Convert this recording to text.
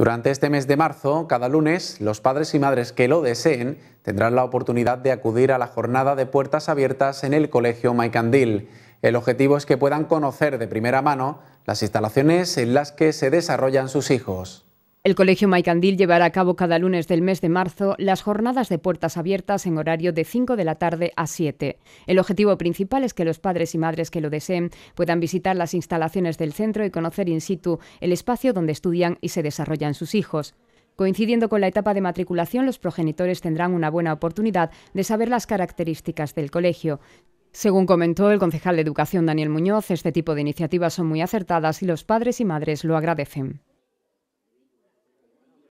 Durante este mes de marzo, cada lunes, los padres y madres que lo deseen tendrán la oportunidad de acudir a la jornada de puertas abiertas en el Colegio Maicandil. El objetivo es que puedan conocer de primera mano las instalaciones en las que se desarrollan sus hijos. El Colegio Maicandil llevará a cabo cada lunes del mes de marzo las jornadas de puertas abiertas en horario de 5 de la tarde a 7. El objetivo principal es que los padres y madres que lo deseen puedan visitar las instalaciones del centro y conocer in situ el espacio donde estudian y se desarrollan sus hijos. Coincidiendo con la etapa de matriculación, los progenitores tendrán una buena oportunidad de saber las características del colegio. Según comentó el concejal de Educación Daniel Muñoz, este tipo de iniciativas son muy acertadas y los padres y madres lo agradecen.